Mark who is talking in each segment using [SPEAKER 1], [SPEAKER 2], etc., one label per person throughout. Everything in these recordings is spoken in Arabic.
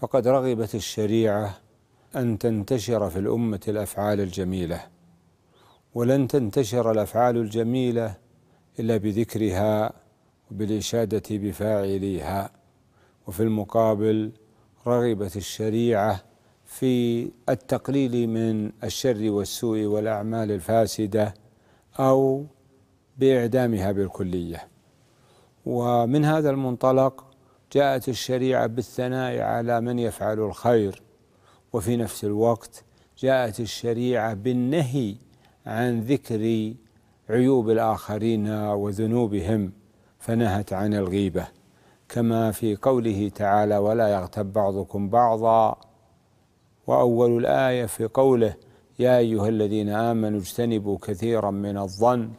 [SPEAKER 1] فقد رغبت الشريعه ان تنتشر في الامه الافعال الجميله ولن تنتشر الافعال الجميله الا بذكرها وبالاشاده بفاعليها وفي المقابل رغبت الشريعه في التقليل من الشر والسوء والاعمال الفاسده او باعدامها بالكليه ومن هذا المنطلق جاءت الشريعة بالثناء على من يفعل الخير وفي نفس الوقت جاءت الشريعة بالنهي عن ذكر عيوب الآخرين وذنوبهم فنهت عن الغيبة كما في قوله تعالى ولا يغتب بعضكم بعضا وأول الآية في قوله يا أيها الذين آمنوا اجتنبوا كثيرا من الظن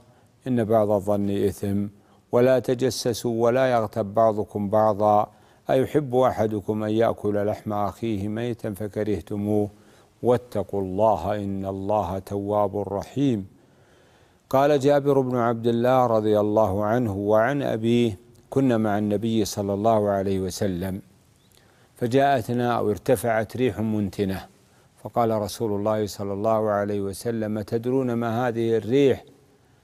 [SPEAKER 1] إن بعض الظن إثم ولا تجسسوا ولا يغتب بعضكم بعضا أيحب أحدكم أن يأكل لحم أخيه ميتا فكرهتموه واتقوا الله إن الله تواب رحيم قال جابر بن عبد الله رضي الله عنه وعن أبيه كنا مع النبي صلى الله عليه وسلم فجاءتنا أو ارتفعت ريح منتنة فقال رسول الله صلى الله عليه وسلم تدرون ما هذه الريح؟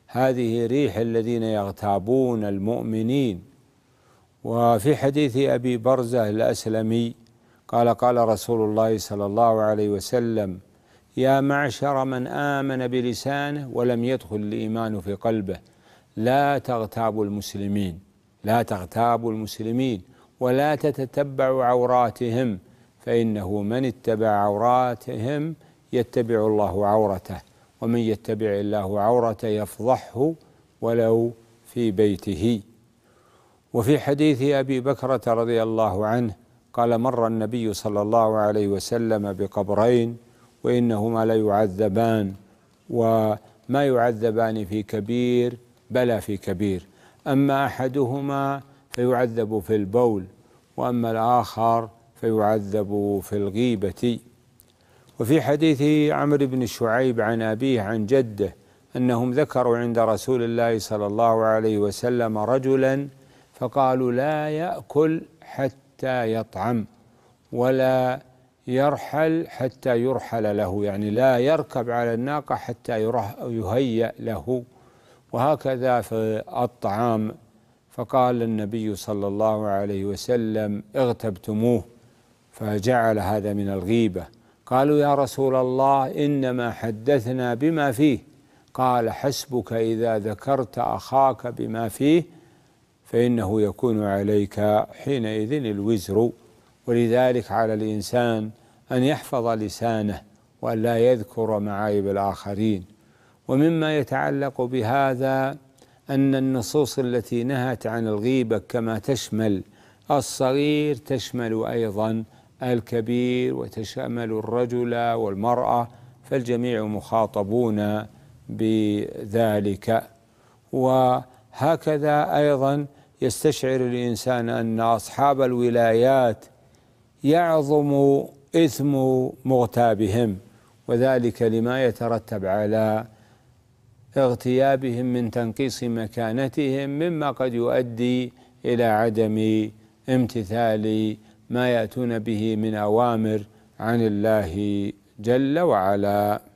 [SPEAKER 1] هذه ريح الذين يغتابون المؤمنين وفي حديث ابي برزه الاسلمي قال قال رسول الله صلى الله عليه وسلم يا معشر من امن بلسانه ولم يدخل الايمان في قلبه لا تغتابوا المسلمين لا تغتابوا المسلمين ولا تتتبعوا عوراتهم فانه من اتبع عوراتهم يتبع الله عورته ومن يتبع الله عورة يفضحه ولو في بيته وفي حديث أبي بكرة رضي الله عنه قال مر النبي صلى الله عليه وسلم بقبرين وإنهما ليعذبان وما يعذبان في كبير بلى في كبير أما أحدهما فيعذب في البول وأما الآخر فيعذب في الغيبة وفي حديث عمرو بن شعيب عن أبيه عن جده أنهم ذكروا عند رسول الله صلى الله عليه وسلم رجلا فقالوا لا يأكل حتى يطعم ولا يرحل حتى يرحل له يعني لا يركب على الناقة حتى يهيأ له وهكذا في الطعام فقال النبي صلى الله عليه وسلم اغتبتموه فجعل هذا من الغيبه قالوا يا رسول الله انما حدثنا بما فيه قال حسبك اذا ذكرت اخاك بما فيه فانه يكون عليك حينئذ الوزر ولذلك على الانسان ان يحفظ لسانه وان لا يذكر معايب الاخرين ومما يتعلق بهذا ان النصوص التي نهت عن الغيبه كما تشمل الصغير تشمل ايضا الكبير وتشمل الرجل والمرأة فالجميع مخاطبون بذلك وهكذا أيضا يستشعر الإنسان أن أصحاب الولايات يعظم إثم مغتابهم وذلك لما يترتب على اغتيابهم من تنقيص مكانتهم مما قد يؤدي إلى عدم امتثال ما ياتون به من اوامر عن الله جل وعلا